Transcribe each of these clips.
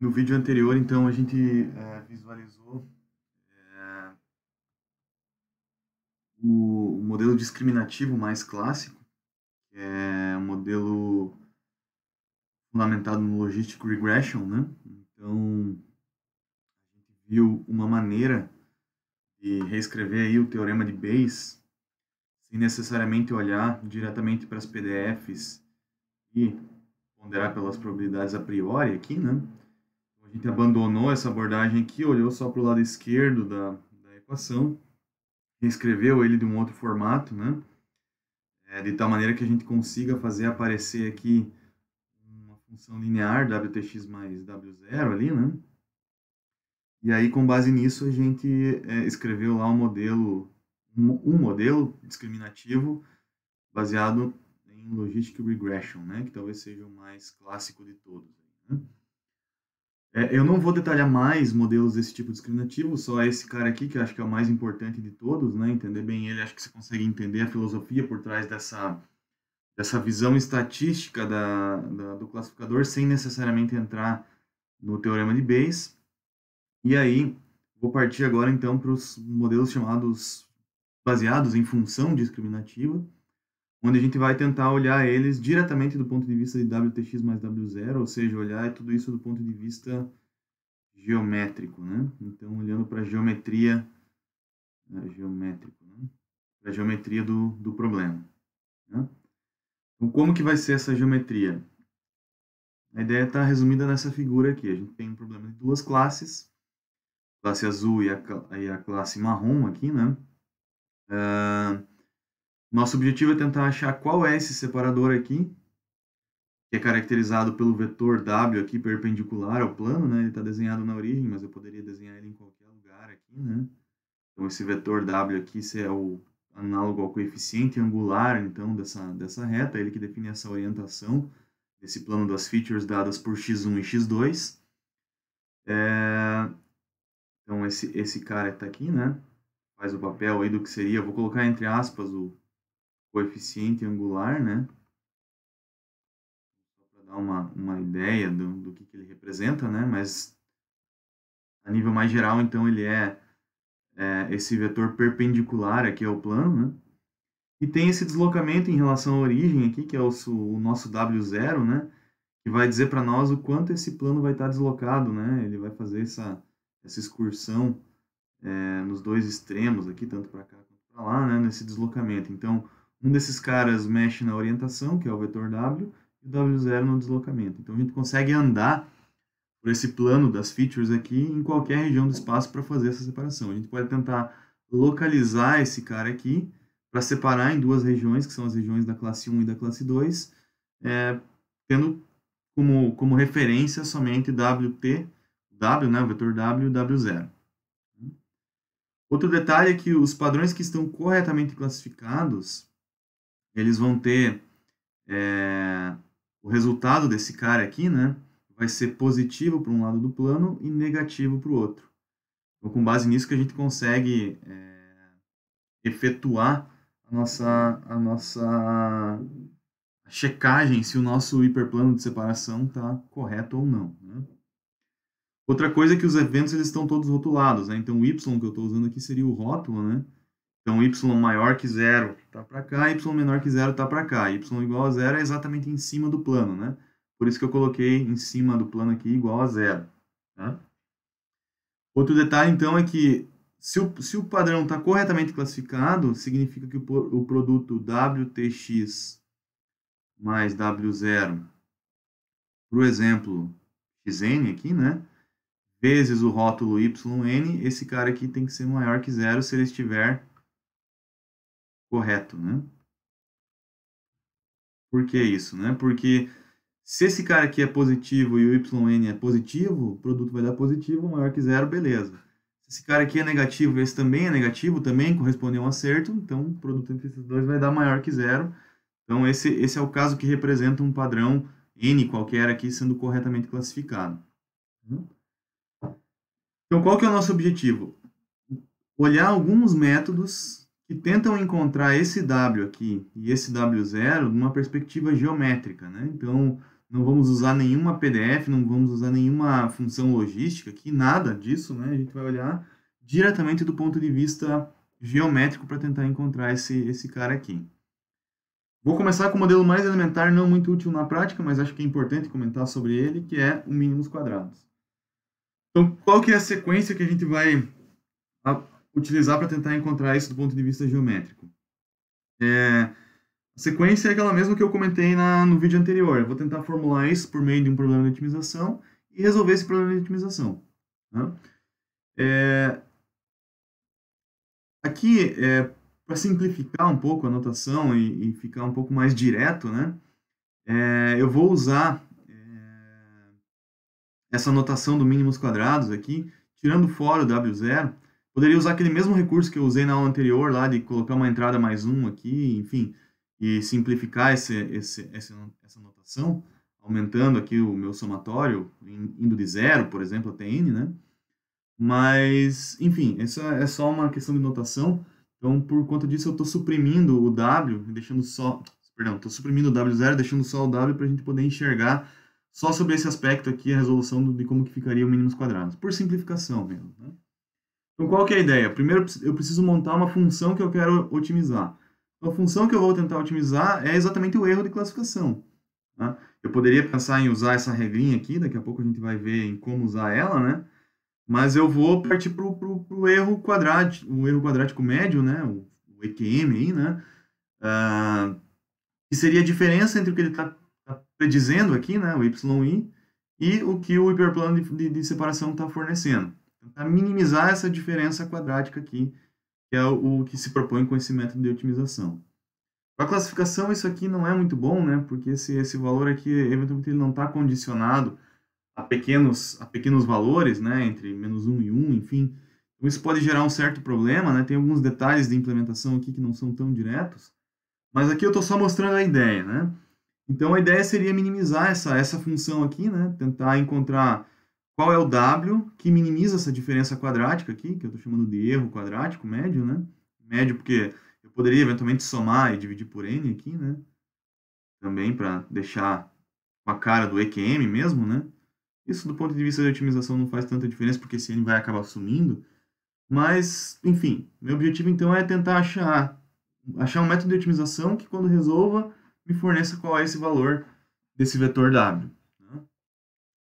No vídeo anterior, então, a gente é, visualizou é, o, o, modelo discriminativo mais clássico, que é um modelo fundamentado no logistic regression, né? Então, a gente viu uma maneira de reescrever aí o teorema de Bayes sem necessariamente olhar diretamente para as PDFs e ponderar pelas probabilidades a priori aqui, né? a gente abandonou essa abordagem aqui, olhou só para o lado esquerdo da, da equação, reescreveu ele de um outro formato, né? É, de tal maneira que a gente consiga fazer aparecer aqui uma função linear, wtx mais w0 ali, né? E aí, com base nisso, a gente é, escreveu lá um modelo, um, um, modelo discriminativo baseado em logistic regression, né? Que talvez seja o mais clássico de todos. Né? É, eu não vou detalhar mais modelos desse tipo discriminativo, só esse cara aqui, que eu acho que é o mais importante de todos, né? Entender bem ele, acho que você consegue entender a filosofia por trás dessa, dessa visão estatística da, da do classificador, sem necessariamente entrar no teorema de Bayes. E aí, vou partir agora então para os modelos chamados baseados em função discriminativa, onde a gente vai tentar olhar eles diretamente do ponto de vista de WTx mais W0, ou seja, olhar tudo isso do ponto de vista geométrico, né? Então, olhando para a geometria, né? geométrico, né? para a geometria do, do problema. Né? Então, como que vai ser essa geometria? A ideia está resumida nessa figura aqui. A gente tem um problema de duas classes, a classe azul e a, e a classe marrom aqui, né? Uh, nosso objetivo é tentar achar qual é esse separador aqui, que é caracterizado pelo vetor W aqui perpendicular ao plano, né? Ele está desenhado na origem, mas eu poderia desenhar ele em qualquer lugar aqui, né? Então esse vetor W aqui é o análogo ao coeficiente angular, então, dessa, dessa reta, ele que define essa orientação desse plano das features dadas por x1 e x2. É... Então esse, esse cara está aqui, né? Faz o papel aí do que seria, vou colocar entre aspas o coeficiente angular, né? Só para dar uma, uma ideia do, do que, que ele representa, né? Mas a nível mais geral, então, ele é, é esse vetor perpendicular aqui ao plano, né? E tem esse deslocamento em relação à origem aqui, que é o, o nosso W0, né? Que vai dizer para nós o quanto esse plano vai estar tá deslocado, né? Ele vai fazer essa, essa excursão é, nos dois extremos aqui, tanto para cá quanto para lá, né? Nesse deslocamento. Então, um desses caras mexe na orientação, que é o vetor W, e o W0 no deslocamento. Então a gente consegue andar por esse plano das features aqui em qualquer região do espaço para fazer essa separação. A gente pode tentar localizar esse cara aqui para separar em duas regiões, que são as regiões da classe 1 e da classe 2, é, tendo como, como referência somente WT, W, né, o vetor W e W0. Outro detalhe é que os padrões que estão corretamente classificados eles vão ter é, o resultado desse cara aqui, né? Vai ser positivo para um lado do plano e negativo para o outro. Então, com base nisso que a gente consegue é, efetuar a nossa, a nossa checagem se o nosso hiperplano de separação está correto ou não. Né? Outra coisa é que os eventos eles estão todos rotulados, né? Então, o Y que eu estou usando aqui seria o rótulo, né? Então, y maior que zero está para cá, y menor que zero está para cá. y igual a zero é exatamente em cima do plano, né? Por isso que eu coloquei em cima do plano aqui igual a zero. Tá? Outro detalhe, então, é que se o, se o padrão está corretamente classificado, significa que o, o produto WTX mais W0, por exemplo, XN aqui, né? Vezes o rótulo YN, esse cara aqui tem que ser maior que zero se ele estiver correto, né? Por que isso, né? Porque se esse cara aqui é positivo e o YN é positivo, o produto vai dar positivo, maior que zero, beleza. Se esse cara aqui é negativo e esse também é negativo, também correspondeu a um acerto, então o produto entre esses dois vai dar maior que zero. Então esse, esse é o caso que representa um padrão N qualquer aqui sendo corretamente classificado. Né? Então qual que é o nosso objetivo? Olhar alguns métodos que tentam encontrar esse W aqui e esse W0 numa perspectiva geométrica. Né? Então, não vamos usar nenhuma PDF, não vamos usar nenhuma função logística aqui, nada disso. Né? A gente vai olhar diretamente do ponto de vista geométrico para tentar encontrar esse, esse cara aqui. Vou começar com o modelo mais elementar, não muito útil na prática, mas acho que é importante comentar sobre ele, que é o mínimos quadrados. Então, qual que é a sequência que a gente vai utilizar para tentar encontrar isso do ponto de vista geométrico. É, a sequência é aquela mesma que eu comentei na, no vídeo anterior. Eu vou tentar formular isso por meio de um problema de otimização e resolver esse problema de otimização. Né? É, aqui, é, para simplificar um pouco a notação e, e, ficar um pouco mais direto, né, é, eu vou usar é, essa notação do mínimos quadrados aqui, tirando fora o W0, Poderia usar aquele mesmo recurso que eu usei na aula anterior, lá de colocar uma entrada mais um aqui, enfim, e simplificar esse, esse, essa, essa notação, aumentando aqui o meu somatório, indo de zero, por exemplo, até n, né? Mas, enfim, essa é só uma questão de notação. Então, por conta disso, eu estou suprimindo o W, deixando só. Perdão, estou suprimindo o W0, deixando só o W para a gente poder enxergar só sobre esse aspecto aqui a resolução de como que ficaria o mínimos quadrados, por simplificação mesmo. Né? Então, qual que é a ideia? Primeiro, eu preciso montar uma função que eu quero otimizar. a função que eu vou tentar otimizar é exatamente o erro de classificação. Tá? Eu poderia pensar em usar essa regrinha aqui, daqui a pouco a gente vai ver em como usar ela, né? Mas eu vou partir para o erro quadrático, o erro quadrático médio, né? O, o EQM aí, né? Ah, que seria a diferença entre o que ele está tá predizendo aqui, né? O YI, e o que o hiperplano de, de, de separação está fornecendo. Tentar minimizar essa diferença quadrática aqui, que é o que se propõe com esse método de otimização. Para a classificação, isso aqui não é muito bom, né? Porque esse, esse valor aqui, eventualmente, ele não está condicionado a pequenos, a pequenos valores, né? Entre menos 1 e 1, enfim. Então, isso pode gerar um certo problema, né? Tem alguns detalhes de implementação aqui que não são tão diretos. Mas aqui eu estou só mostrando a ideia, né? Então, a ideia seria minimizar essa, essa função aqui, né? Tentar encontrar qual é o W que minimiza essa diferença quadrática aqui, que eu estou chamando de erro quadrático médio, né? Médio porque eu poderia eventualmente somar e dividir por N aqui, né? Também para deixar com a cara do EQM mesmo, né? Isso do ponto de vista de otimização não faz tanta diferença, porque esse N vai acabar sumindo. Mas, enfim, meu objetivo então é tentar achar, achar um método de otimização que quando resolva me forneça qual é esse valor desse vetor W. Né?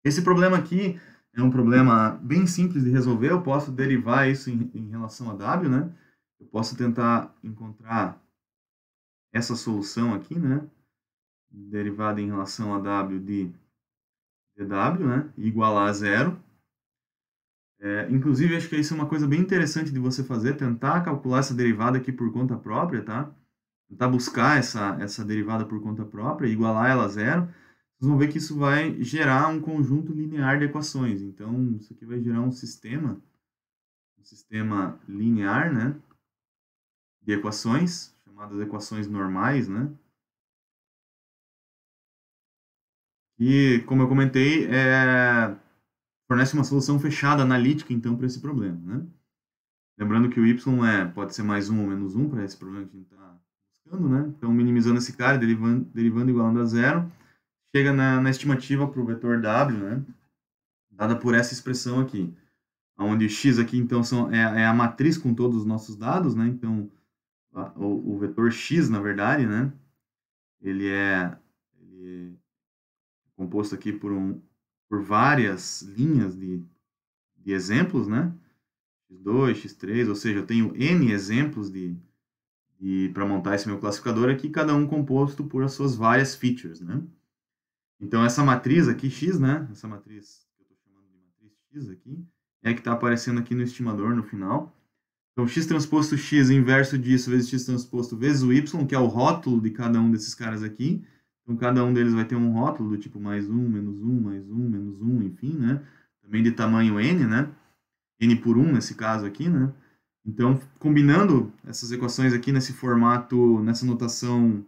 Esse problema aqui é um problema bem simples de resolver. Eu posso derivar isso em, em relação a W, né? Eu posso tentar encontrar essa solução aqui, né? Derivada em relação a W de dW, né? Igualar a zero. É, inclusive, acho que isso é uma coisa bem interessante de você fazer, tentar calcular essa derivada aqui por conta própria, tá? Tentar buscar essa, essa derivada por conta própria, igualar ela a zero vocês vão ver que isso vai gerar um conjunto linear de equações. Então, isso aqui vai gerar um sistema, um sistema linear, né, de equações, chamadas equações normais, né, E, como eu comentei, é... fornece uma solução fechada, analítica, então, para esse problema. Né? Lembrando que o y é, pode ser mais 1 ou menos 1 para esse problema que a gente está buscando. Né? Então, minimizando esse cara, derivando, derivando igualando a zero, chega na, na estimativa para o vetor W, né? Dada por essa expressão aqui, onde x aqui, então, são, é, é a matriz com todos os nossos dados, né? Então, o, o, vetor x, na verdade, né? Ele é, ele é composto aqui por, um, por várias linhas de, de exemplos, né? x2, x3, ou seja, eu tenho n exemplos de, de para montar esse meu classificador aqui, cada um composto por as suas várias features, né? Então, essa matriz aqui, X, né? Essa matriz que eu estou chamando de matriz X aqui, é que está aparecendo aqui no estimador no final. Então, X transposto X, inverso disso, vezes X transposto, vezes o Y, que é o rótulo de cada um desses caras aqui. Então, cada um deles vai ter um rótulo do tipo mais 1, menos 1, mais 1, menos 1, enfim, né? Também de tamanho N, né? N por 1 nesse caso aqui, né? Então, combinando essas equações aqui nesse formato, nessa notação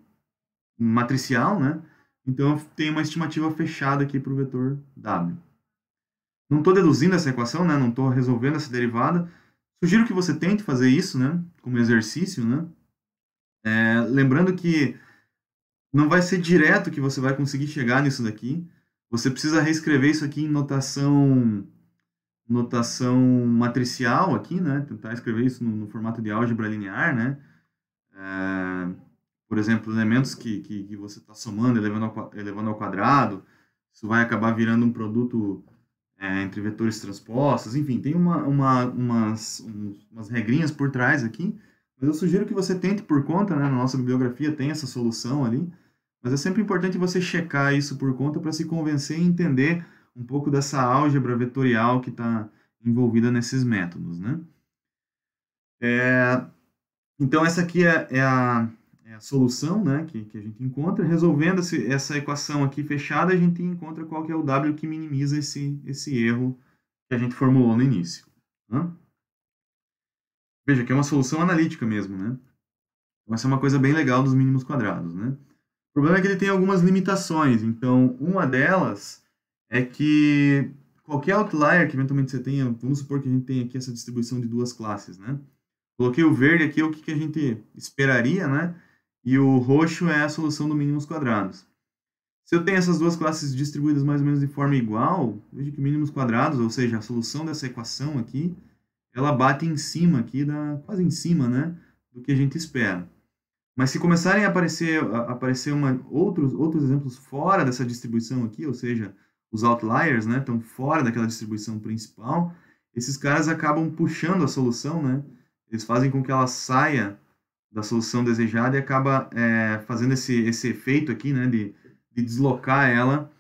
matricial, né? Então, eu tenho uma estimativa fechada aqui para o vetor W. Não estou deduzindo essa equação, né? não estou resolvendo essa derivada. Sugiro que você tente fazer isso né? como exercício. Né? É, lembrando que não vai ser direto que você vai conseguir chegar nisso daqui. Você precisa reescrever isso aqui em notação notação matricial aqui, né? Tentar escrever isso no, no formato de álgebra linear, né? É por exemplo, elementos que, que, que você está somando, elevando ao, elevando ao quadrado, isso vai acabar virando um produto é, entre vetores transpostos, enfim, tem uma, uma, umas, umas regrinhas por trás aqui, mas eu sugiro que você tente por conta, né, na nossa bibliografia tem essa solução ali, mas é sempre importante você checar isso por conta para se convencer e entender um pouco dessa álgebra vetorial que está envolvida nesses métodos, né? É, então, essa aqui é, é a a solução né, que, que a gente encontra. Resolvendo esse, essa equação aqui fechada, a gente encontra qual que é o W que minimiza esse, esse erro que a gente formulou no início. Né? Veja que é uma solução analítica mesmo, né? Então, essa é uma coisa bem legal dos mínimos quadrados, né? O problema é que ele tem algumas limitações. Então, uma delas é que qualquer outlier que eventualmente você tenha, vamos supor que a gente tenha aqui essa distribuição de duas classes, né? Coloquei o verde aqui, o que, que a gente esperaria, né? e o roxo é a solução do mínimos quadrados. Se eu tenho essas duas classes distribuídas mais ou menos de forma igual, veja que mínimos quadrados, ou seja, a solução dessa equação aqui, ela bate em cima aqui, da, quase em cima, né, do que a gente espera. Mas se começarem a aparecer, a aparecer uma, outros, outros exemplos fora dessa distribuição aqui, ou seja, os outliers, né, estão fora daquela distribuição principal, esses caras acabam puxando a solução, né, eles fazem com que ela saia da solução desejada e acaba é, fazendo esse, esse efeito aqui, né, de, de deslocar ela,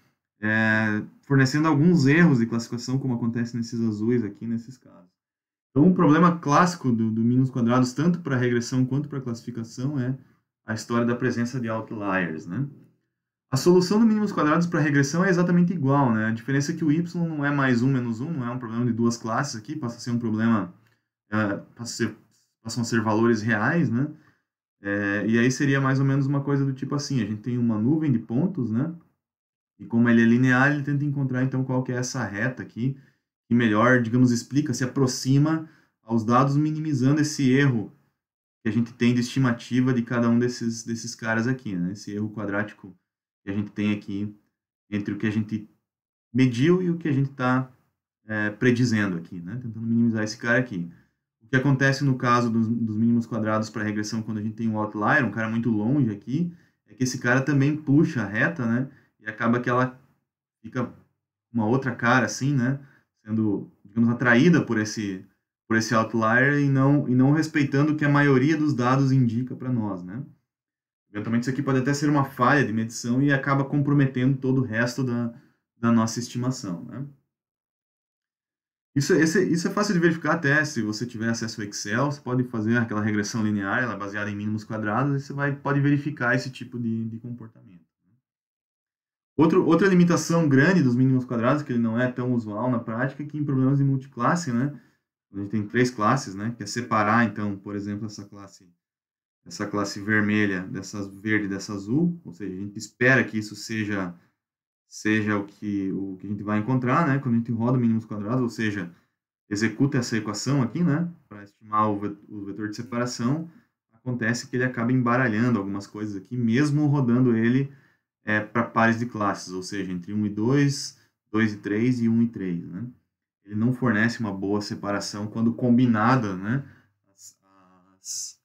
é, fornecendo alguns erros de classificação, como acontece nesses azuis aqui, nesses casos. Então, um problema clássico do, do mínimos quadrados, tanto para regressão quanto para classificação, é a história da presença de outliers, né? A solução do mínimos quadrados para regressão é exatamente igual, né? A diferença é que o y não é mais 1 menos 1, não é um problema de duas classes aqui, passa a ser um problema, é, passa a ser passam a ser valores reais, né? É, e aí seria mais ou menos uma coisa do tipo assim, a gente tem uma nuvem de pontos, né? E como ele é linear, ele tenta encontrar então qual que é essa reta aqui, que melhor, digamos, explica, se aproxima aos dados, minimizando esse erro que a gente tem de estimativa de cada um desses, desses caras aqui, né? Esse erro quadrático que a gente tem aqui entre o que a gente mediu e o que a gente está é, predizendo aqui, né? Tentando minimizar esse cara aqui. O que acontece no caso dos, dos mínimos quadrados para regressão quando a gente tem um outlier, um cara muito longe aqui, é que esse cara também puxa a reta, né? E acaba que ela fica uma outra cara assim, né? Sendo, digamos, atraída por esse por esse outlier e não e não respeitando o que a maioria dos dados indica para nós, né? Eventualmente isso aqui pode até ser uma falha de medição e acaba comprometendo todo o resto da, da nossa estimação, né? Isso, esse, isso é fácil de verificar até se você tiver acesso ao Excel, você pode fazer aquela regressão linear, ela é baseada em mínimos quadrados, e você vai, pode verificar esse tipo de, de comportamento. Outro, outra limitação grande dos mínimos quadrados, que ele não é tão usual na prática, é que em problemas de multiclasse, né, a gente tem três classes, né, que é separar, então, por exemplo, essa classe essa classe vermelha dessa verde dessa azul, ou seja, a gente espera que isso seja seja o que, o que a gente vai encontrar, né? Quando a gente roda mínimos quadrados, ou seja, executa essa equação aqui, né? Para estimar o vetor de separação, acontece que ele acaba embaralhando algumas coisas aqui, mesmo rodando ele é, para pares de classes, ou seja, entre 1 e 2, 2 e 3 e 1 e 3, né? Ele não fornece uma boa separação quando combinada, né? As, as,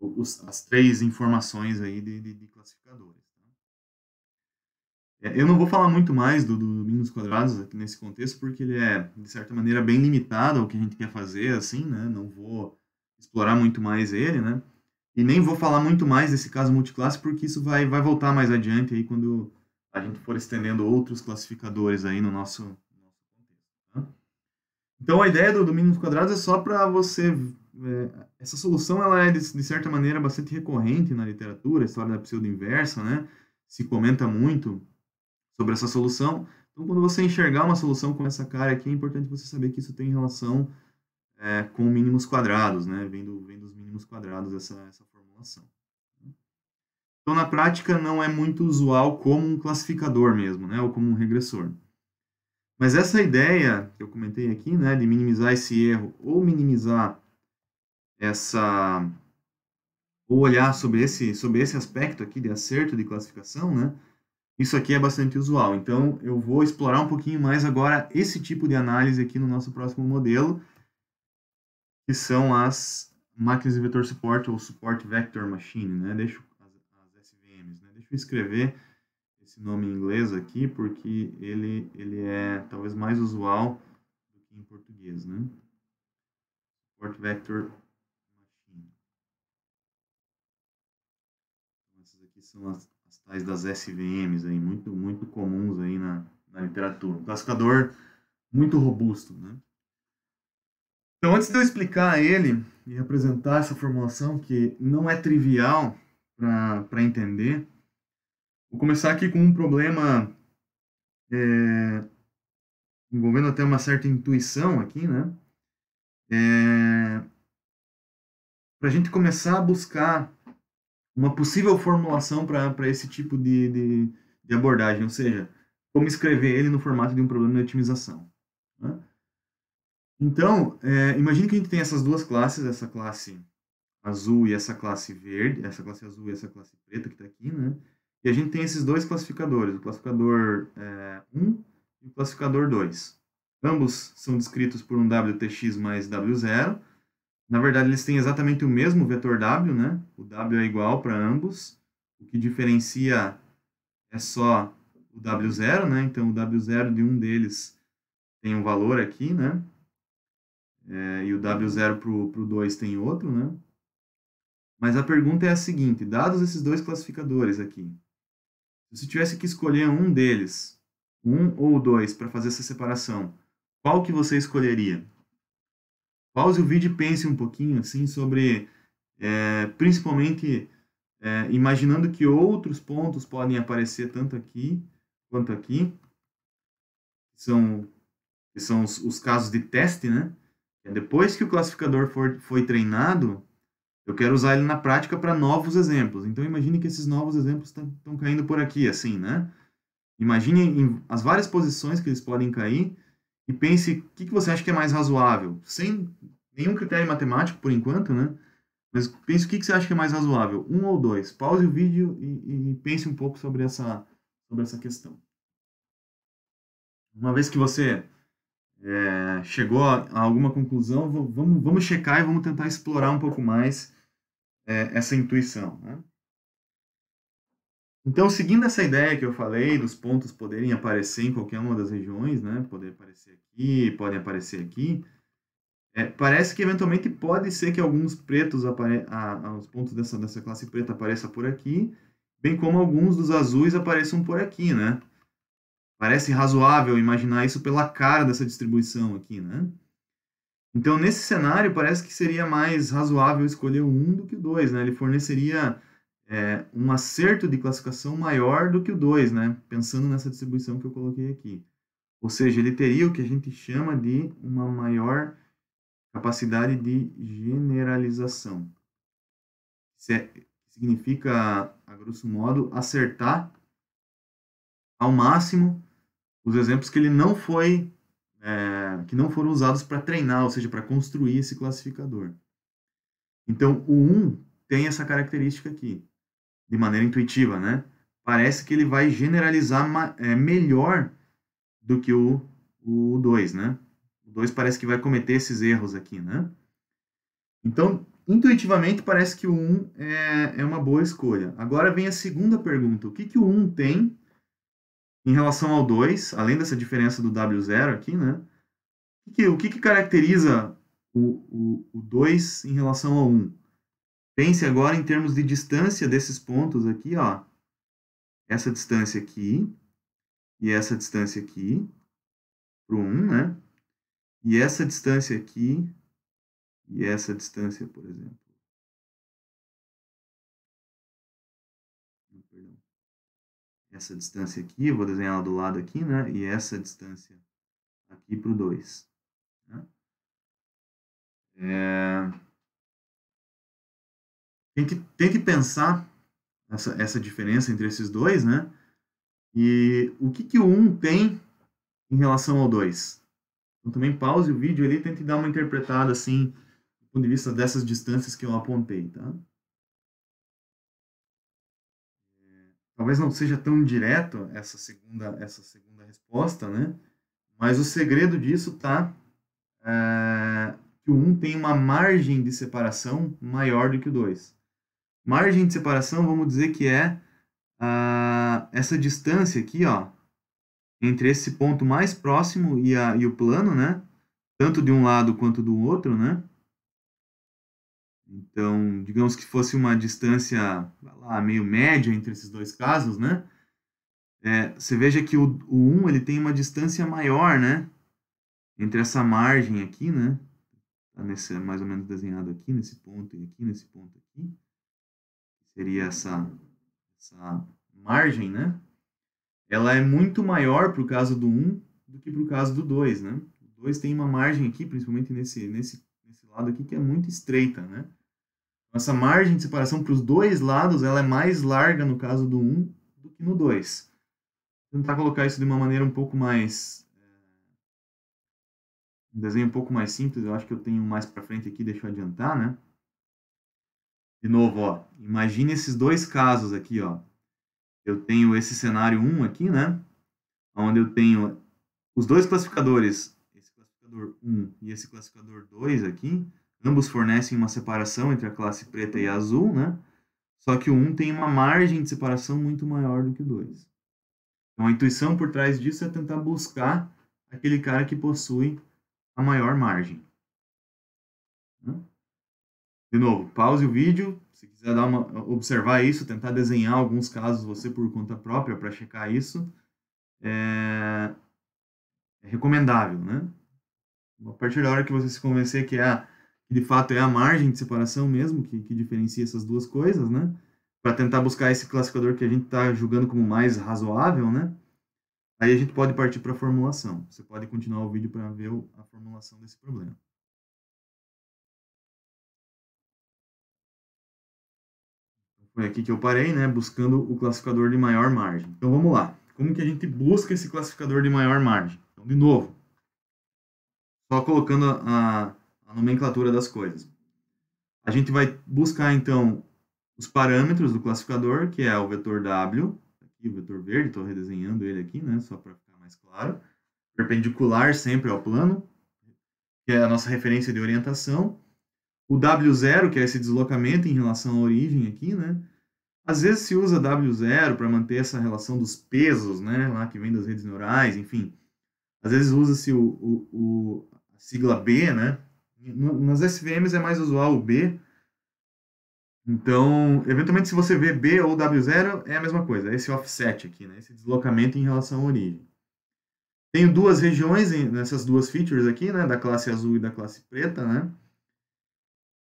os, as três informações aí de, de, de classificação é, eu não vou falar muito mais do, do mínimos Quadrados aqui nesse contexto, porque ele é, de certa maneira, bem limitado ao que a gente quer fazer, assim, né? Não vou explorar muito mais ele, né? E nem vou falar muito mais desse caso multiclasse, porque isso vai, vai voltar mais adiante aí quando a gente for estendendo outros classificadores aí no nosso contexto. Tá? Então, a ideia do Domingos Quadrados é só para você... É, essa solução, ela é, de, de certa maneira, bastante recorrente na literatura, a história da pseudo-inversa, né? Se comenta muito sobre essa solução. Então, quando você enxergar uma solução com essa cara aqui, é importante você saber que isso tem relação é, com mínimos quadrados, né? Vendo, vendo os mínimos quadrados essa, essa formulação. Né? Então, na prática, não é muito usual como um classificador mesmo, né? Ou como um regressor. Mas essa ideia que eu comentei aqui, né? De minimizar esse erro ou minimizar essa... Ou olhar sobre esse, sobre esse aspecto aqui de acerto de classificação, né? Isso aqui é bastante usual. Então, eu vou explorar um pouquinho mais agora esse tipo de análise aqui no nosso próximo modelo, que são as máquinas de vetor suporte ou support vector machine, né? Deixa as, as SVMs, né? Deixa eu escrever esse nome em inglês aqui, porque ele, ele é talvez mais usual do que em português, né? Support vector machine. Então, essas aqui são as tais das SVMs, aí, muito, muito comuns aí na, na literatura. Um classificador muito robusto. Né? Então, antes de eu explicar ele e apresentar essa formulação, que não é trivial para entender, vou começar aqui com um problema é, envolvendo até uma certa intuição aqui, né? É, para a gente começar a buscar uma possível formulação para esse tipo de, de, de, abordagem, ou seja, como escrever ele no formato de um problema de otimização. Né? Então, é, imagine que a gente tem essas duas classes, essa classe azul e essa classe verde, essa classe azul e essa classe preta que está aqui, né? E a gente tem esses dois classificadores, o classificador é, 1 e o classificador 2. Ambos são descritos por um WTX mais W0, na verdade, eles têm exatamente o mesmo vetor W, né? O W é igual para ambos. O que diferencia é só o W0, né? Então, o W0 de um deles tem um valor aqui, né? É, e o W0 para o 2 tem outro, né? Mas a pergunta é a seguinte, dados esses dois classificadores aqui, se você tivesse que escolher um deles, um ou dois, para fazer essa separação, qual que você escolheria? Pause o vídeo e pense um pouquinho assim sobre, é, principalmente é, imaginando que outros pontos podem aparecer tanto aqui quanto aqui, são, são os, os casos de teste, né? É depois que o classificador for, foi treinado, eu quero usar ele na prática para novos exemplos. Então imagine que esses novos exemplos estão caindo por aqui, assim, né? Imagine as várias posições que eles podem cair e pense o que, que você acha que é mais razoável, sem nenhum critério matemático por enquanto, né? Mas pense o que, que você acha que é mais razoável, um ou dois. Pause o vídeo e, e pense um pouco sobre essa, sobre essa questão. Uma vez que você é, chegou a, a, alguma conclusão, vamos, vamos checar e vamos tentar explorar um pouco mais é, essa intuição. Né? Então, seguindo essa ideia que eu falei, dos pontos poderem aparecer em qualquer uma das regiões, né? Poder aparecer aqui, podem aparecer aqui. É, parece que eventualmente pode ser que alguns pretos apare... Ah, os pontos dessa, dessa classe preta apareçam por aqui, bem como alguns dos azuis apareçam por aqui, né? Parece razoável imaginar isso pela cara dessa distribuição aqui, né? Então, nesse cenário, parece que seria mais razoável escolher o 1 do que o 2, né? Ele forneceria é, um acerto de classificação maior do que o 2, né? pensando nessa distribuição que eu coloquei aqui. Ou seja, ele teria o que a gente chama de uma maior capacidade de generalização. Isso é, significa, a grosso modo, acertar ao máximo os exemplos que ele não foi é, que não foram usados para treinar, ou seja, para construir esse classificador. Então, o 1 tem essa característica aqui de maneira intuitiva, né? Parece que ele vai generalizar é, melhor do que o 2, né? O 2 parece que vai cometer esses erros aqui, né? Então, intuitivamente, parece que o 1 um é, é uma boa escolha. Agora vem a segunda pergunta. O que, que o 1 um tem em relação ao 2, além dessa diferença do W0 aqui, né? O que, o que, que caracteriza o 2 em relação ao 1? Um? Pense agora em termos de distância desses pontos aqui, ó. Essa distância aqui e essa distância aqui para o 1, né? E essa distância aqui e essa distância, por exemplo. Essa distância aqui, eu vou desenhar ela do lado aqui, né? E essa distância aqui para o 2. Né? É tem que, pensar essa, essa diferença entre esses dois, né? E o que, que o um tem em relação ao dois? Então também pause o vídeo ali e tente dar uma interpretada assim, do ponto de vista dessas distâncias que eu apontei, tá? É, talvez não seja tão direto essa segunda essa segunda resposta né mas o segredo disso tá é, que o um tem uma margem de separação maior do que o dois Margem de separação, vamos dizer que é ah, essa distância aqui, ó, entre esse ponto mais próximo e, a, e o plano, né? Tanto de um lado quanto do outro, né? Então, digamos que fosse uma distância lá, meio média entre esses dois casos, né? É, você veja que o, o 1 ele tem uma distância maior, né? Entre essa margem aqui, né? Tá nesse, mais ou menos desenhado aqui, nesse ponto e aqui, nesse ponto aqui seria essa, essa margem, né? Ela é muito maior para o caso do 1 do que para o caso do 2, né? O 2 tem uma margem aqui, principalmente nesse, nesse, nesse lado aqui, que é muito estreita, né? Então, essa margem de separação para os dois lados, ela é mais larga no caso do 1 do que no 2. Vou tentar colocar isso de uma maneira um pouco mais... É, um desenho um pouco mais simples, eu acho que eu tenho mais para frente aqui, deixa eu adiantar, né? De novo, ó, imagine esses dois casos aqui, ó. Eu tenho esse cenário 1 aqui, né? Onde eu tenho os dois classificadores, esse classificador 1 e esse classificador 2 aqui, ambos fornecem uma separação entre a classe preta e azul, né? Só que o 1 tem uma margem de separação muito maior do que o 2. Então a intuição por trás disso é tentar buscar aquele cara que possui a maior margem. Né? De novo, pause o vídeo, se quiser dar uma, observar isso, tentar desenhar alguns casos você por conta própria para checar isso, é, é, recomendável, né? A partir da hora que você se convencer que, é a, que de fato é a margem de separação mesmo que, que diferencia essas duas coisas, né? Para tentar buscar esse classificador que a gente está julgando como mais razoável, né? Aí a gente pode partir para a formulação. Você pode continuar o vídeo para ver a formulação desse problema. Foi aqui que eu parei, né? Buscando o classificador de maior margem. Então vamos lá. Como que a gente busca esse classificador de maior margem? Então, de novo, só colocando a, a nomenclatura das coisas. A gente vai buscar, então, os parâmetros do classificador, que é o vetor W, aqui o vetor verde, estou redesenhando ele aqui, né, só para ficar mais claro, perpendicular sempre ao plano, que é a nossa referência de orientação, o W0, que é esse deslocamento em relação à origem aqui, né? Às vezes se usa W0 para manter essa relação dos pesos, né? Lá que vem das redes neurais, enfim. Às vezes usa-se o, o, o, a sigla B, né? Nas SVMs é mais usual o B. Então, eventualmente, se você vê B ou W0, é a mesma coisa. É esse offset aqui, né? Esse deslocamento em relação à origem. Tenho duas regiões nessas duas features aqui, né? Da classe azul e da classe preta, né?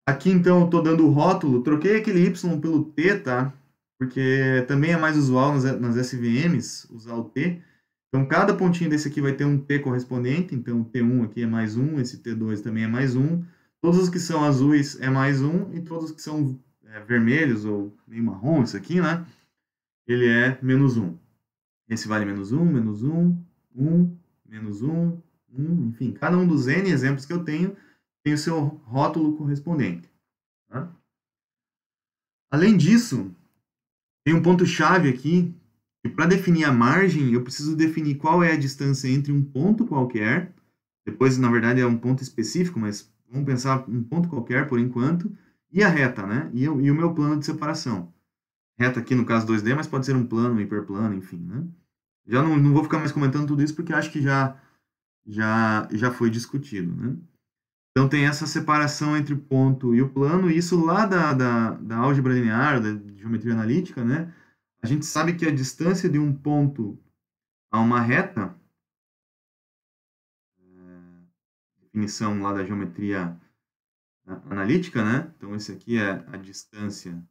Aqui, então, eu estou dando o rótulo. Troquei aquele Y pelo T, tá? Porque também é mais usual nas, SVMs usar o T. Então, cada pontinho desse aqui vai ter um T correspondente. Então, o T1 aqui é mais um, esse T2 também é mais um. Todos os que são azuis é mais um. E todos os que são é, vermelhos ou meio marrom, isso aqui, né? Ele é menos um. Esse vale menos um, menos um, um, menos um, um. Enfim, cada um dos N exemplos que eu tenho tem o seu rótulo correspondente. Tá? Além disso, tem um ponto-chave aqui, que para definir a margem, eu preciso definir qual é a distância entre um ponto qualquer, depois, na verdade, é um ponto específico, mas vamos pensar um ponto qualquer por enquanto, e a reta, né? E, e o meu plano de separação. Reta aqui, no caso 2D, mas pode ser um plano, um hiperplano, enfim, né? Já não, não vou ficar mais comentando tudo isso, porque acho que já, já, já foi discutido, né? Então tem essa separação entre o ponto e o plano, e isso lá da, da, da álgebra linear, da geometria analítica, né? A gente sabe que a distância de um ponto a uma reta, eh, definição lá da geometria analítica, né? Então esse aqui é a distância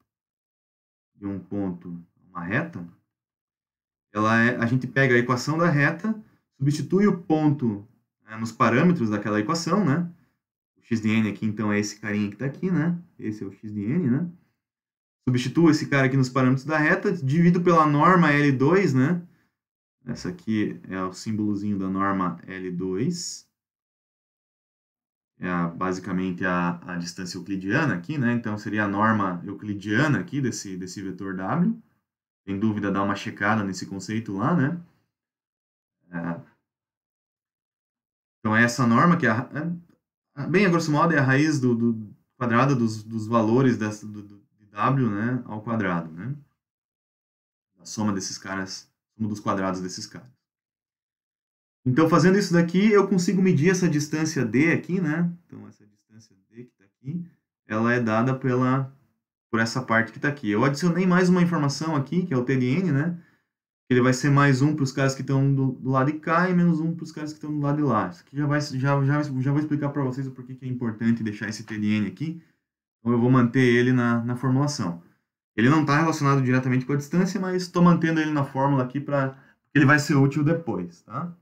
de um ponto a uma reta. Ela é, a gente pega a equação da reta, substitui o ponto né, nos parâmetros daquela equação, né? XDN aqui, então, é esse carinha que está aqui, né? Esse é o XDN, né? Substituo esse cara aqui nos parâmetros da reta, divido pela norma L2, né? Essa aqui é o símbolozinho da norma L2. É a, basicamente a, a distância euclidiana aqui, né? Então, seria a norma euclidiana aqui desse, desse vetor W. Sem dúvida, dá uma checada nesse conceito lá, né? É. Então, é essa norma que é a, ah, bem a grosso modo, é a raiz do, do quadrada dos, dos valores dessa, do, do, de W né, ao quadrado, né? A soma desses caras, soma dos quadrados desses caras. Então, fazendo isso daqui, eu consigo medir essa distância D aqui, né? Então, essa distância D que está aqui, ela é dada pela, por essa parte que está aqui. Eu adicionei mais uma informação aqui, que é o TDN, né? Ele vai ser mais um para os caras que estão do, do, lado de cá e menos um para os caras que estão do lado de lá. Isso aqui já, vai, já, já, já vou explicar para vocês o porquê que é importante deixar esse TDN aqui. Então eu vou manter ele na, na formulação. Ele não está relacionado diretamente com a distância, mas estou mantendo ele na fórmula aqui para ele vai ser útil depois, tá?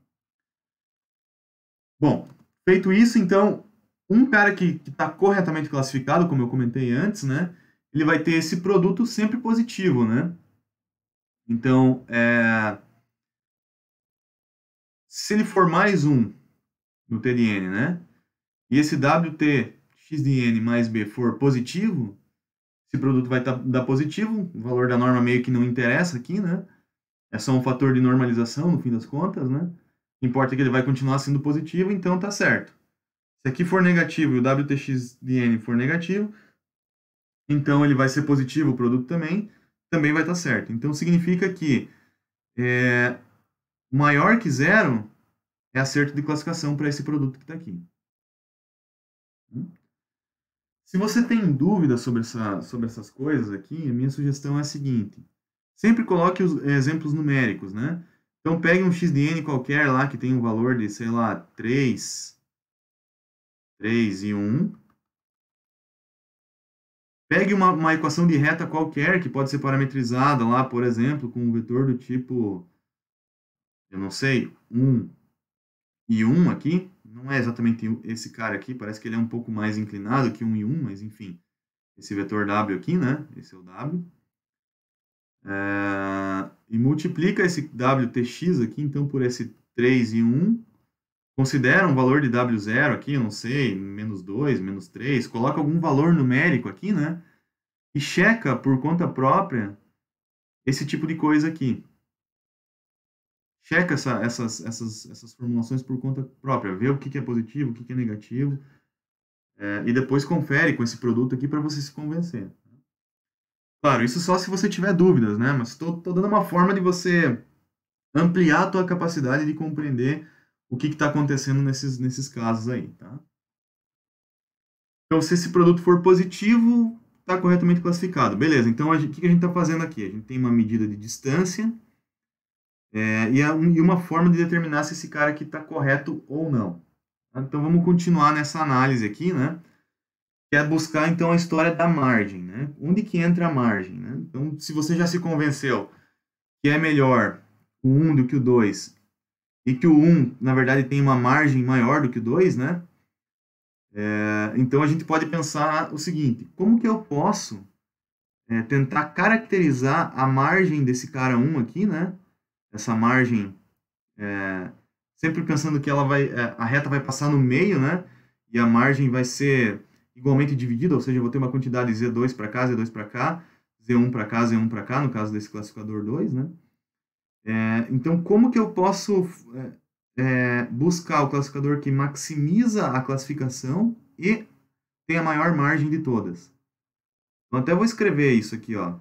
Bom, feito isso, então, um cara que está corretamente classificado, como eu comentei antes, né? Ele vai ter esse produto sempre positivo, né? Então, é, se ele for mais um no T de n, né? E esse WT x de n mais b for positivo, esse produto vai tá, dar positivo, o valor da norma meio que não interessa aqui, né? É só um fator de normalização, no fim das contas, né? Importa que ele vai continuar sendo positivo, então tá certo. Se aqui for negativo e o WTX de n for negativo, então ele vai ser positivo o produto também, também vai estar tá certo. Então significa que é, maior que zero é acerto de classificação para esse produto que está aqui. Hum? Se você tem dúvidas sobre, essa, sobre essas coisas aqui, a minha sugestão é a seguinte. Sempre coloque os é, exemplos numéricos, né? Então pegue um x de n qualquer lá que tem um valor de, sei lá, 3, 3 e 1 Pegue uma, uma equação de reta qualquer, que pode ser parametrizada lá, por exemplo, com um vetor do tipo, eu não sei, 1 e 1 aqui. Não é exatamente esse cara aqui, parece que ele é um pouco mais inclinado que 1 e 1, mas enfim. Esse vetor W aqui, né? Esse é o W. É... E multiplica esse WTx aqui, então, por esse 3 e 1, Considera um valor de W0 aqui, não sei, menos 2, menos 3, coloca algum valor numérico aqui, né? E checa por conta própria esse tipo de coisa aqui. Checa essa, essas, essas, essas formulações por conta própria, vê o que, que é positivo, o que, que é negativo, é, e depois confere com esse produto aqui para você se convencer. Claro, isso só se você tiver dúvidas, né? Mas estou dando uma forma de você ampliar a tua capacidade de compreender o que está acontecendo nesses, nesses casos aí, tá? Então, se esse produto for positivo, está corretamente classificado. Beleza, então o que a gente está fazendo aqui? A gente tem uma medida de distância é, e, a, é e, uma forma de determinar se esse cara aqui está correto ou não. Tá? Então, vamos continuar nessa análise aqui, né? Que é buscar, então, a história da margem, né? Onde que entra a margem, né? Então, se você já se convenceu que é melhor o 1 do que o 2 e que o 1, na verdade, tem uma margem maior do que o 2, né? É, então a gente pode pensar o seguinte: como que eu posso é, tentar caracterizar a margem desse cara 1 aqui, né? Essa margem, é, sempre pensando que ela vai, é, a reta vai passar no meio, né? E a margem vai ser igualmente dividida, ou seja, eu vou ter uma quantidade Z2 para cá, Z2 para cá, Z1 para cá, Z1 para cá, no caso desse classificador 2, né? É, então, como que eu posso é, é, buscar o classificador que maximiza a classificação e tem a maior margem de todas? até vou escrever isso aqui, ó.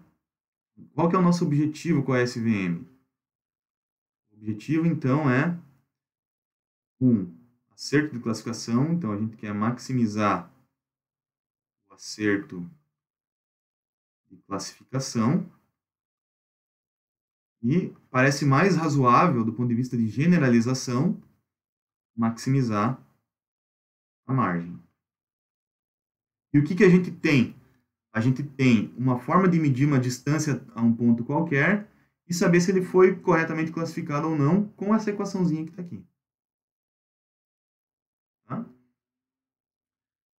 Qual que é o nosso objetivo com a SVM? O objetivo, então, é um acerto de classificação. Então, a gente quer maximizar o acerto de classificação. E parece mais razoável, do ponto de vista de generalização, maximizar a margem. E o que, que a gente tem? A gente tem uma forma de medir uma distância a um ponto qualquer e saber se ele foi corretamente classificado ou não com essa equaçãozinha que está aqui. Tá?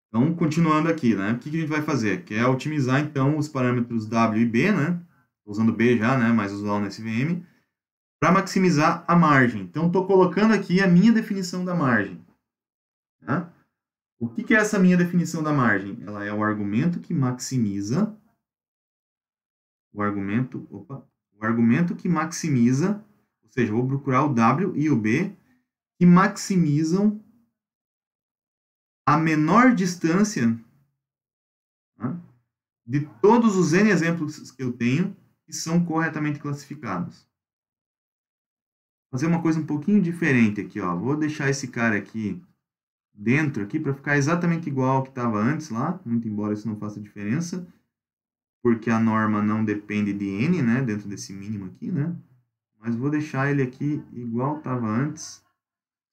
Então, continuando aqui, né? o que, que a gente vai fazer? Que é otimizar, então, os parâmetros W e B, né? usando B já, né, mas usando no SVM, para maximizar a margem. Então, estou colocando aqui a minha definição da margem. Né? O que, que é essa minha definição da margem? Ela é o argumento que maximiza o argumento, opa, o argumento que maximiza, ou seja, vou procurar o W e o B que maximizam a menor distância né, de todos os N exemplos que eu tenho que são corretamente classificados. Fazer uma coisa um pouquinho diferente aqui, ó. Vou deixar esse cara aqui dentro aqui para ficar exatamente igual ao que estava antes lá, muito embora isso não faça diferença, porque a norma não depende de n, né, dentro desse mínimo aqui, né? Mas vou deixar ele aqui igual estava antes,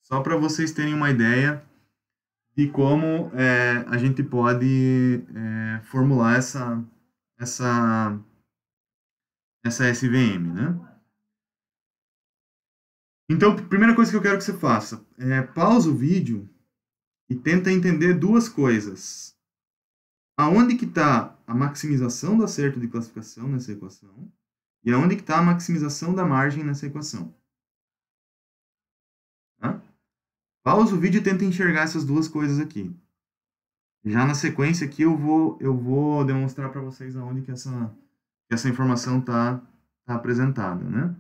só para vocês terem uma ideia de como é, a gente pode é, formular essa, essa essa SVM, né? Então, primeira coisa que eu quero que você faça é pausa o vídeo e tenta entender duas coisas. Aonde que está a maximização do acerto de classificação nessa equação e aonde que está a maximização da margem nessa equação. Tá? Pausa o vídeo e tenta enxergar essas duas coisas aqui. Já na sequência aqui eu vou, eu vou demonstrar para vocês aonde que essa essa informação está tá apresentada, né?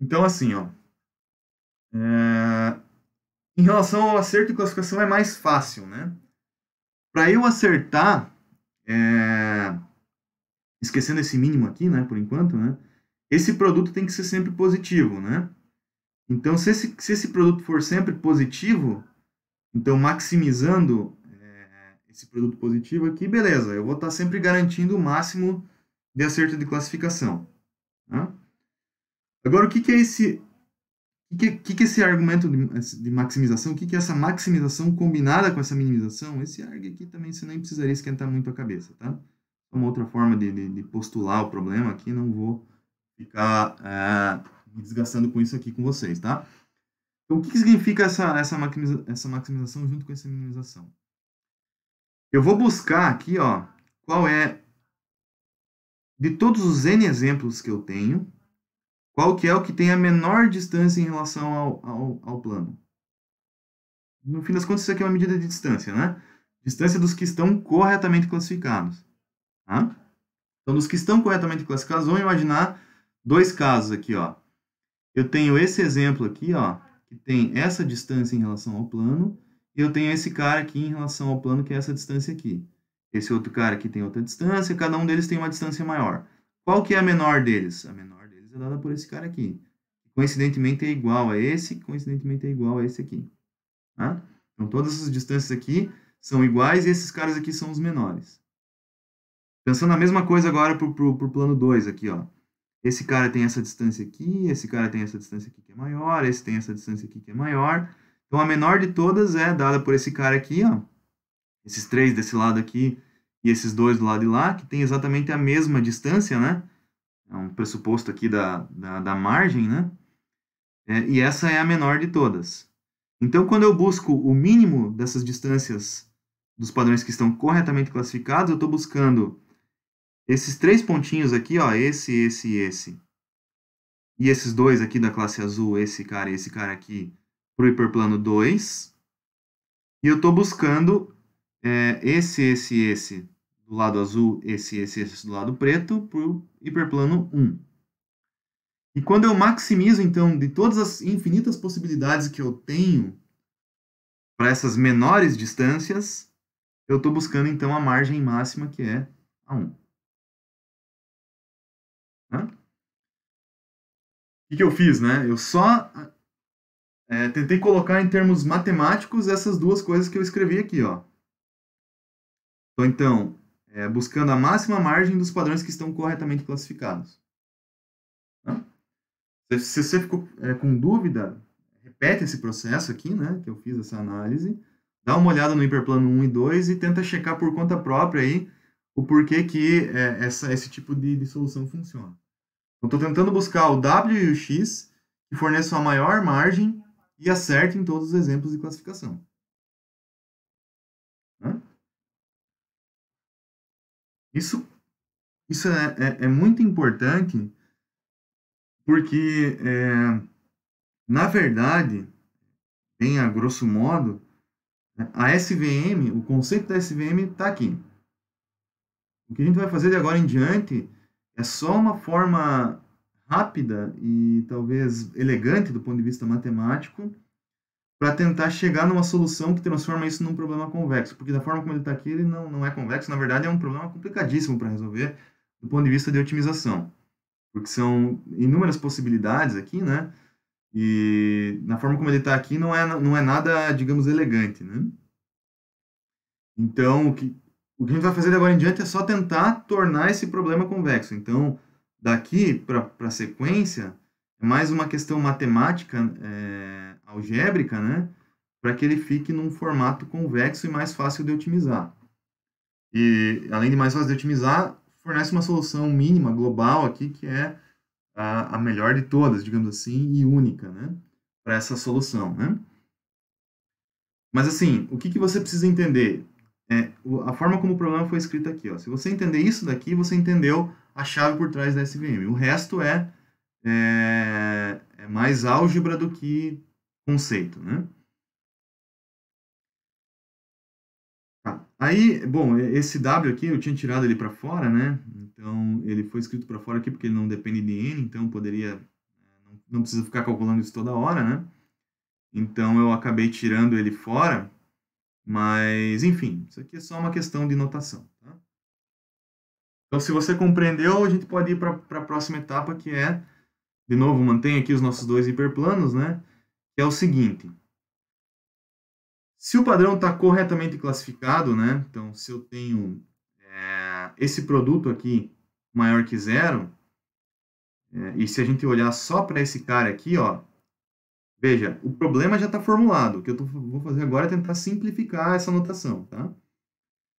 Então, assim, ó, é... em relação ao acerto e classificação é mais fácil, né? Para eu acertar, é... esquecendo esse mínimo aqui, né, por enquanto, né? Esse produto tem que ser sempre positivo, né? Então, se esse, se esse produto for sempre positivo, então, maximizando é, esse produto positivo aqui, beleza, eu vou estar tá sempre garantindo o máximo de acerto de classificação. Né? Agora, o que, que é esse o que, que, que, é esse argumento de, de maximização, o que, que é essa maximização combinada com essa minimização? Esse arg aqui também você nem precisaria esquentar muito a cabeça, tá? É uma outra forma de, de, de postular o problema aqui, não vou ficar é, me desgastando com isso aqui com vocês, tá? Então, o que, significa essa, essa, maximiza, essa maximização junto com essa minimização? Eu vou buscar aqui, ó, qual é, de todos os N exemplos que eu tenho, qual que é o que tem a menor distância em relação ao, ao, ao plano. No fim das contas, isso aqui é uma medida de distância, né? Distância dos que estão corretamente classificados. Tá? Então, dos que estão corretamente classificados, vamos imaginar dois casos aqui, ó. Eu tenho esse exemplo aqui, ó, que tem essa distância em relação ao plano, e eu tenho esse cara aqui em relação ao plano, que é essa distância aqui. Esse outro cara aqui tem outra distância, cada um deles tem uma distância maior. Qual que é a menor deles? A menor deles é dada por esse cara aqui. Coincidentemente é igual a esse, coincidentemente é igual a esse aqui. Tá? Então, todas essas distâncias aqui são iguais e esses caras aqui são os menores. Pensando a mesma coisa agora para o plano 2 aqui, ó esse cara tem essa distância aqui, esse cara tem essa distância aqui que é maior, esse tem essa distância aqui que é maior. Então a menor de todas é dada por esse cara aqui, ó. Esses três desse lado aqui e esses dois do lado de lá, que tem exatamente a mesma distância, né? É um pressuposto aqui da, da, da margem, né? É, e essa é a menor de todas. Então, quando eu busco o mínimo dessas distâncias dos padrões que estão corretamente classificados, eu estou buscando esses três pontinhos aqui, ó, esse, esse e esse. E esses dois aqui da classe azul, esse cara e esse cara aqui, para o hiperplano 2. E eu estou buscando é, esse, esse esse do lado azul, esse, esse esse do lado preto, para o hiperplano 1. E quando eu maximizo, então, de todas as infinitas possibilidades que eu tenho para essas menores distâncias, eu estou buscando, então, a margem máxima, que é a 1. Né? O que, eu fiz, né? Eu só é, tentei colocar em termos matemáticos essas duas coisas que eu escrevi aqui, ó. Então, é, buscando a máxima margem dos padrões que estão corretamente classificados. Né? Se, você ficou é, com dúvida, repete esse processo aqui, né? Que eu fiz essa análise. Dá uma olhada no hiperplano 1 e 2 e tenta checar por conta própria aí o porquê que é, essa, esse tipo de, de solução funciona. Eu então, estou tentando buscar o W e o X que forneçam a maior margem e acertem todos os exemplos de classificação. Isso, isso é, é, é, muito importante porque, é, na verdade, bem a grosso modo, a SVM, o conceito da SVM está aqui. O que a gente vai fazer de agora em diante é só uma forma rápida e talvez elegante do ponto de vista matemático para tentar chegar numa solução que transforma isso num problema convexo, porque da forma como ele está aqui, ele não, não é convexo, na verdade é um problema complicadíssimo para resolver do ponto de vista de otimização, porque são inúmeras possibilidades aqui, né? E na forma como ele está aqui, não é, não é nada, digamos, elegante, né? Então, o que, o que a gente vai fazer agora em diante é só tentar tornar esse problema convexo. Então, daqui para a sequência, é mais uma questão matemática, é, algébrica, né? Para que ele fique num formato convexo e mais fácil de otimizar. E, além de mais fácil de otimizar, fornece uma solução mínima, global aqui, que é a, a melhor de todas, digamos assim, e única, né? Para essa solução, né? Mas, assim, o que, que você precisa entender? É, a forma como o problema foi escrito aqui. Ó. Se você entender isso daqui, você entendeu a chave por trás da SVM. O resto é, é, é mais álgebra do que conceito. Né? Tá. Aí, bom, esse W aqui eu tinha tirado ele para fora, né? Então ele foi escrito para fora aqui porque ele não depende de N, então poderia. Não precisa ficar calculando isso toda hora, né? Então eu acabei tirando ele fora mas, enfim, isso aqui é só uma questão de notação. Tá? Então, se você compreendeu, a gente pode ir para a próxima etapa, que é, de novo, mantém aqui os nossos dois hiperplanos, né? Que é o seguinte. Se o padrão está corretamente classificado, né? Então, se eu tenho é, esse produto aqui maior que zero, é, e se a gente olhar só para esse cara aqui, ó, Veja, o problema já está formulado. O que eu tô, vou fazer agora é tentar simplificar essa notação, tá?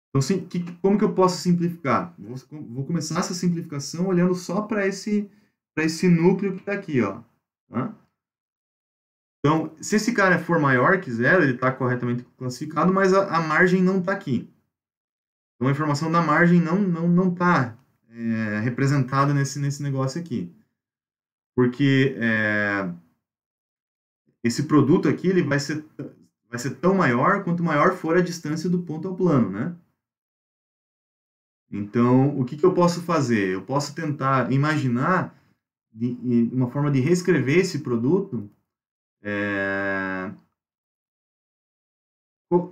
Então, sim, que, como que eu posso simplificar? Vou, vou começar essa simplificação olhando só para esse, esse núcleo que está aqui, ó. Tá? Então, se esse cara for maior que zero, ele está corretamente classificado, mas a, a margem não está aqui. Então, a informação da margem não está não, não tá, é, representada nesse, nesse negócio aqui. Porque... É, esse produto aqui ele vai ser, vai ser tão maior quanto maior for a distância do ponto ao plano, né? Então, o que, que eu posso fazer? Eu posso tentar imaginar de, de uma forma de reescrever esse produto é,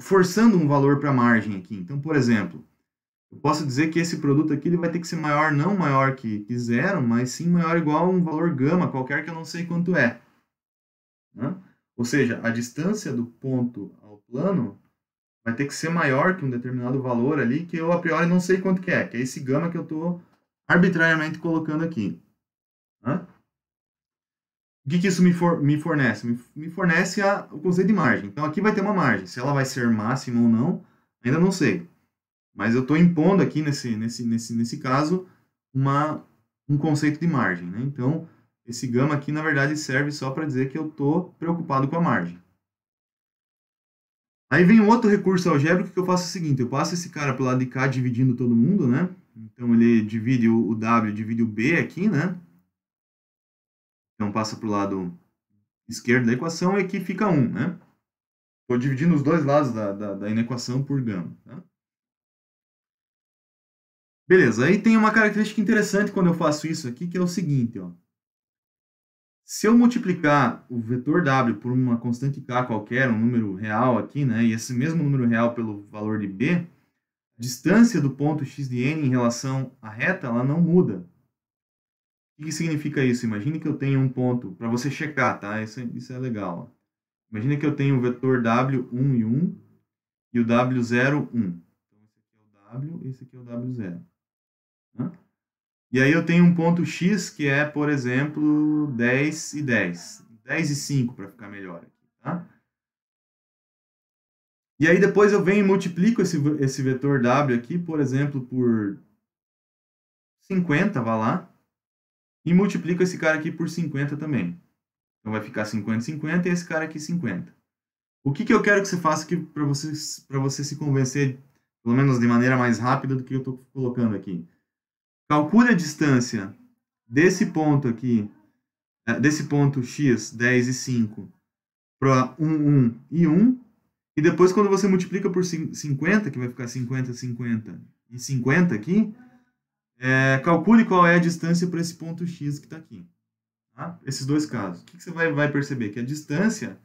forçando um valor para a margem aqui. Então, por exemplo, eu posso dizer que esse produto aqui ele vai ter que ser maior, não maior que, que zero, mas sim maior ou igual a um valor gama, qualquer que eu não sei quanto é. Né? Ou seja, a distância do ponto ao plano vai ter que ser maior que um determinado valor ali, que eu a priori não sei quanto que é, que é esse gama que eu estou arbitrariamente colocando aqui. Né? O que, que isso me, for, me fornece? Me, fornece a, o conceito de margem. Então, aqui vai ter uma margem. Se ela vai ser máxima ou não, ainda não sei. Mas eu estou impondo aqui, nesse, nesse, nesse, nesse caso, uma, um conceito de margem. Né? Então, esse gama aqui, na verdade, serve só para dizer que eu estou preocupado com a margem. Aí vem outro recurso algébrico que eu faço o seguinte, eu passo esse cara para o lado de cá dividindo todo mundo, né? Então ele divide o W, divide o B aqui, né? Então passa para o lado esquerdo da equação e aqui fica 1, né? Estou dividindo os dois lados da, da, da inequação por gama. Tá? Beleza, aí tem uma característica interessante quando eu faço isso aqui, que é o seguinte, ó. Se eu multiplicar o vetor W por uma constante K qualquer, um número real aqui, né, e esse mesmo número real pelo valor de B, a distância do ponto x de n em relação à reta ela não muda. O que significa isso? Imagine que eu tenho um ponto, para você checar, tá? Isso, é, isso é legal. Imagina Imagine que eu tenho o vetor W1 e 1 e o W0, 1. Então, esse aqui é o W e esse aqui é o W0. Né? E aí eu tenho um ponto X que é, por exemplo, 10 e 10. 10 e 5 para ficar melhor aqui, tá? E aí depois eu venho e multiplico esse, esse vetor W aqui, por exemplo, por 50, vá lá. E multiplico esse cara aqui por 50 também. Então vai ficar 50, 50 e esse cara aqui 50. O que, que eu quero que você faça aqui para você se convencer, pelo menos de maneira mais rápida do que eu estou colocando aqui? Calcule a distância desse ponto aqui, é, desse ponto x, 10 e 5, para 1, 1 e 1. E depois, quando você multiplica por 50, que vai ficar 50, 50 e 50 aqui, é, calcule qual é a distância para esse ponto x que está aqui. Tá? Esses dois casos. O que, que você vai, vai, perceber? Que a distância,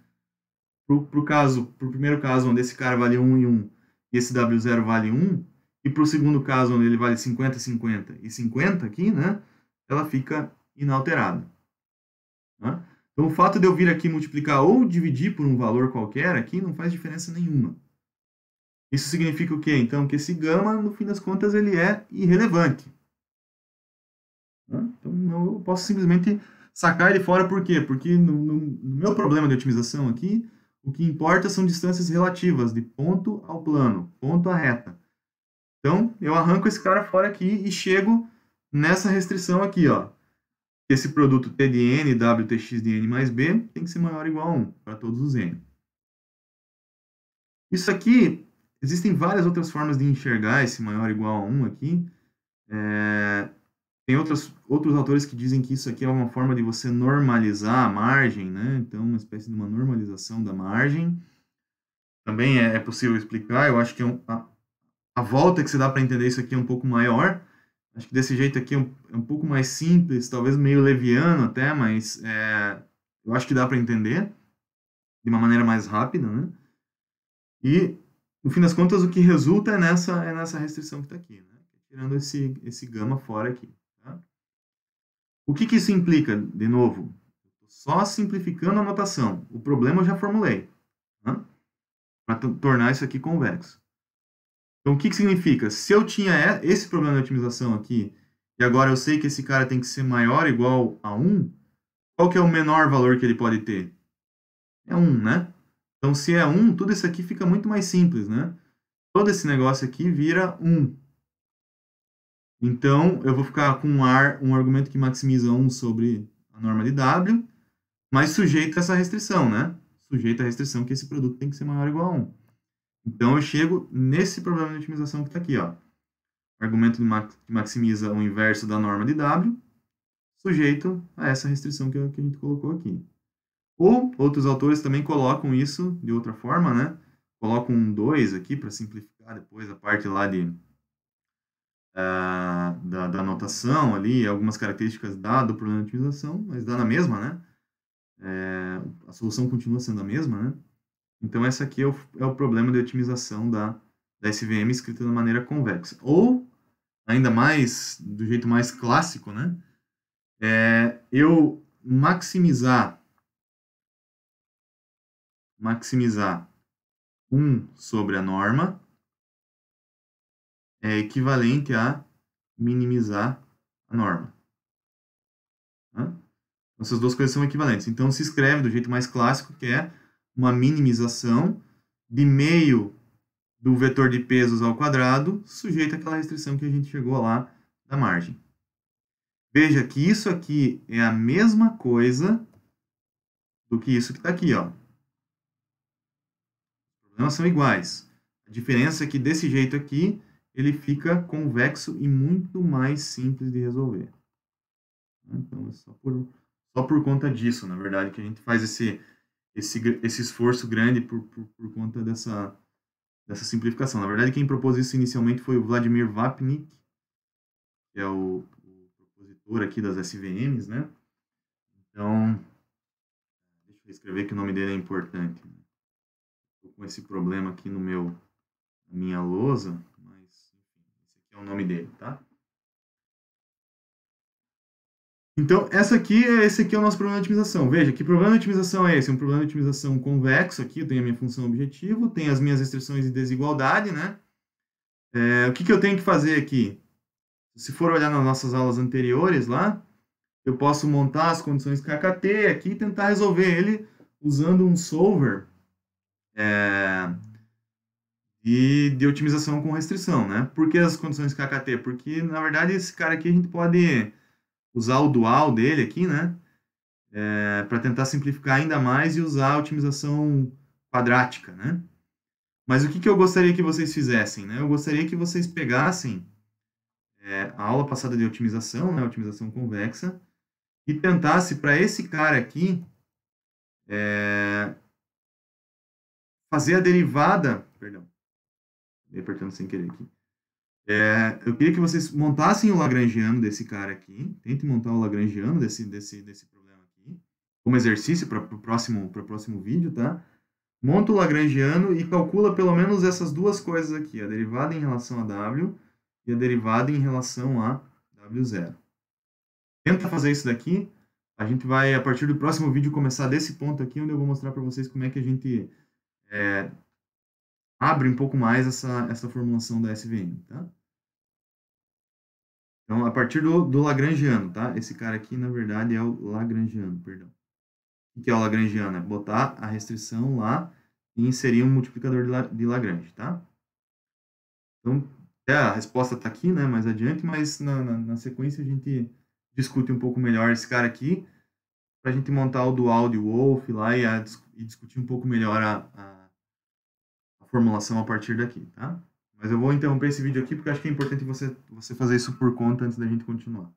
para o pro primeiro caso, onde esse cara vale 1 e 1, e esse W0 vale 1, e para o segundo caso, onde ele vale 50, 50 e 50 aqui, né, ela fica inalterada. Né? Então, o fato de eu vir aqui multiplicar ou dividir por um valor qualquer aqui não faz diferença nenhuma. Isso significa o quê? Então, que esse gama, no fim das contas, ele é irrelevante. Né? Então, não, eu posso simplesmente sacar ele fora por quê? Porque no, no, no meu problema de otimização aqui, o que importa são distâncias relativas de ponto ao plano, ponto à reta. Então, eu arranco esse cara fora aqui e chego nessa restrição aqui, ó. Esse produto T de N, WTX de N mais B, tem que ser maior ou igual a 1 para todos os N. Isso aqui, existem várias outras formas de enxergar esse maior ou igual a 1 aqui. É, tem outros outros autores que dizem que isso aqui é uma forma de você normalizar a margem, né? Então, uma espécie de uma normalização da margem. Também é, é possível explicar, eu acho que é um, a volta que você dá para entender isso aqui é um pouco maior. Acho que desse jeito aqui é um, é um pouco mais simples, talvez meio leviano até, mas é, eu acho que dá para entender de uma maneira mais rápida, né? E, no fim das contas, o que resulta é nessa, é nessa restrição que está aqui, né? Tirando esse, esse gama fora aqui. Tá? O que, que isso implica, de novo? Só simplificando a notação. O problema eu já formulei. Né? Tá? Para tornar isso aqui convexo. Então, o que, que significa? Se eu tinha esse problema de otimização aqui, e agora eu sei que esse cara tem que ser maior ou igual a 1, qual que é o menor valor que ele pode ter? É 1, né? Então, se é 1, tudo isso aqui fica muito mais simples, né? Todo esse negócio aqui vira 1. Então, eu vou ficar com um, ar, um argumento que maximiza 1 sobre a norma de W, mas sujeito a essa restrição, né? Sujeito à restrição que esse produto tem que ser maior ou igual a 1. Então, eu chego nesse problema de otimização que está aqui. Ó. Argumento que maximiza o inverso da norma de W, sujeito a essa restrição que, a gente colocou aqui. Ou outros autores também colocam isso de outra forma, né? Colocam um 2 aqui para simplificar depois a parte lá de, uh, da, da notação ali, algumas características da, do problema de otimização, mas dá na mesma, né? É, a solução continua sendo a mesma, né? Então, essa aqui é o, é o problema de otimização da, da SVM escrita de maneira convexa. Ou, ainda mais, do jeito mais clássico, né? É, eu maximizar maximizar 1 sobre a norma é equivalente a minimizar a norma. Tá? Essas duas coisas são equivalentes. Então, se escreve do jeito mais clássico, que é uma minimização de meio do vetor de pesos ao quadrado, sujeito àquela restrição que a gente chegou lá da margem. Veja que isso aqui é a mesma coisa do que isso que está aqui. Ó. Os problemas são iguais. A diferença é que desse jeito aqui, ele fica convexo e muito mais simples de resolver. Então, é só por, só por conta disso, na verdade, que a gente faz esse, esse, esse esforço grande por, por, por conta dessa, dessa simplificação. Na verdade, quem propôs isso inicialmente foi o Vladimir Vapnik, que é o, o propositor aqui das SVMs, né? Então, deixa eu escrever que o nome dele é importante. Estou né? com esse problema aqui no meu, na minha lousa, mas enfim, esse aqui é o nome dele, tá? Então, essa aqui é, esse aqui é o nosso problema de otimização. Veja, que problema de otimização é esse? É um problema de otimização convexo aqui, eu tenho a minha função objetivo, tenho as minhas restrições de desigualdade, né? É, o que, que eu tenho que fazer aqui? Se for olhar nas nossas aulas anteriores lá, eu posso montar as condições KKT aqui e tentar resolver ele usando um solver é, de, de otimização com restrição, né? Por que as condições KKT? Porque, na verdade, esse cara aqui a gente pode usar o dual dele aqui, né? É, para tentar simplificar ainda mais e usar a otimização quadrática, né? Mas o que, que eu gostaria que vocês fizessem, né? Eu gostaria que vocês pegassem é, a aula passada de otimização, né? Otimização convexa, e tentasse para esse cara aqui é, fazer a derivada, perdão, me apertando sem querer aqui, é, eu queria que vocês montassem o Lagrangiano desse cara aqui. Tente montar o Lagrangiano desse, desse, desse problema aqui. Como exercício para o próximo, próximo vídeo, tá? Monta o Lagrangiano e calcula pelo menos essas duas coisas aqui. A derivada em relação a W e a derivada em relação a W0. Tenta fazer isso daqui. A gente vai, a partir do próximo vídeo, começar desse ponto aqui, onde eu vou mostrar para vocês como é que a gente é, abre um pouco mais essa, essa formulação da SVM, tá? Então, a partir do, do Lagrangiano, tá? Esse cara aqui, na verdade, é o Lagrangiano, perdão. O que é o Lagrangiano? É botar a restrição lá e inserir um multiplicador de, La, de Lagrange, tá? Então, é, a resposta está aqui, né, mais adiante, mas na, na, na, sequência a gente discute um pouco melhor esse cara aqui, para a gente montar o dual de Wolf lá e, a, e, discutir um pouco melhor a, a formulação a partir daqui, tá? Mas eu vou interromper esse vídeo aqui porque acho que é importante você, você fazer isso por conta antes da gente continuar.